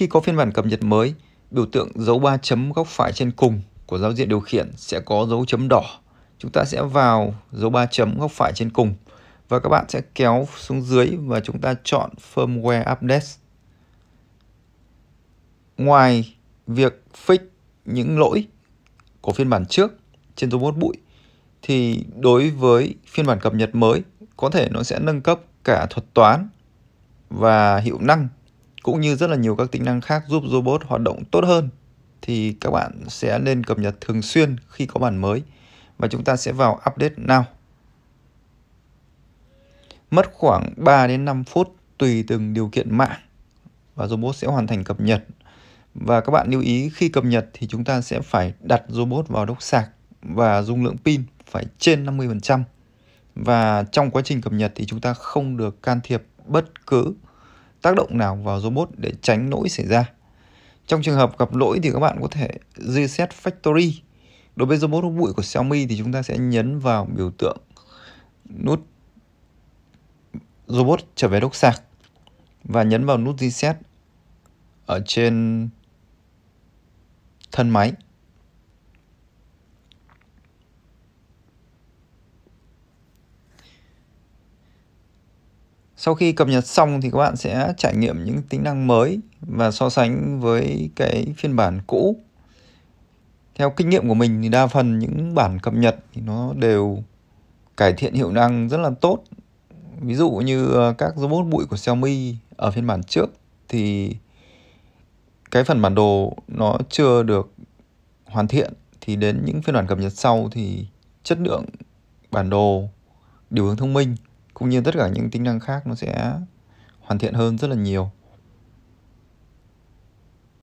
Khi có phiên bản cập nhật mới, biểu tượng dấu 3 chấm góc phải trên cùng của giao diện điều khiển sẽ có dấu chấm đỏ. Chúng ta sẽ vào dấu 3 chấm góc phải trên cùng và các bạn sẽ kéo xuống dưới và chúng ta chọn firmware update. Ngoài việc fix những lỗi của phiên bản trước trên robot bụi thì đối với phiên bản cập nhật mới có thể nó sẽ nâng cấp cả thuật toán và hiệu năng cũng như rất là nhiều các tính năng khác giúp robot hoạt động tốt hơn thì các bạn sẽ nên cập nhật thường xuyên khi có bản mới và chúng ta sẽ vào update now. Mất khoảng 3 đến 5 phút tùy từng điều kiện mạng và robot sẽ hoàn thành cập nhật. Và các bạn lưu ý khi cập nhật thì chúng ta sẽ phải đặt robot vào đốc sạc và dung lượng pin phải trên 50%. Và trong quá trình cập nhật thì chúng ta không được can thiệp bất cứ tác động nào vào robot để tránh lỗi xảy ra. Trong trường hợp gặp lỗi thì các bạn có thể reset factory. Đối với robot hút bụi của Xiaomi thì chúng ta sẽ nhấn vào biểu tượng nút robot trở về đốc sạc và nhấn vào nút reset ở trên thân máy Sau khi cập nhật xong thì các bạn sẽ trải nghiệm những tính năng mới và so sánh với cái phiên bản cũ. Theo kinh nghiệm của mình thì đa phần những bản cập nhật thì nó đều cải thiện hiệu năng rất là tốt. Ví dụ như ờ, các robot bụi của Xiaomi ở phiên bản trước thì cái phần bản đồ nó chưa được hoàn thiện thì đến những phiên bản cập nhật sau thì chất lượng bản đồ điều hướng thông minh cũng như tất cả những tính năng khác nó sẽ hoàn thiện hơn rất là nhiều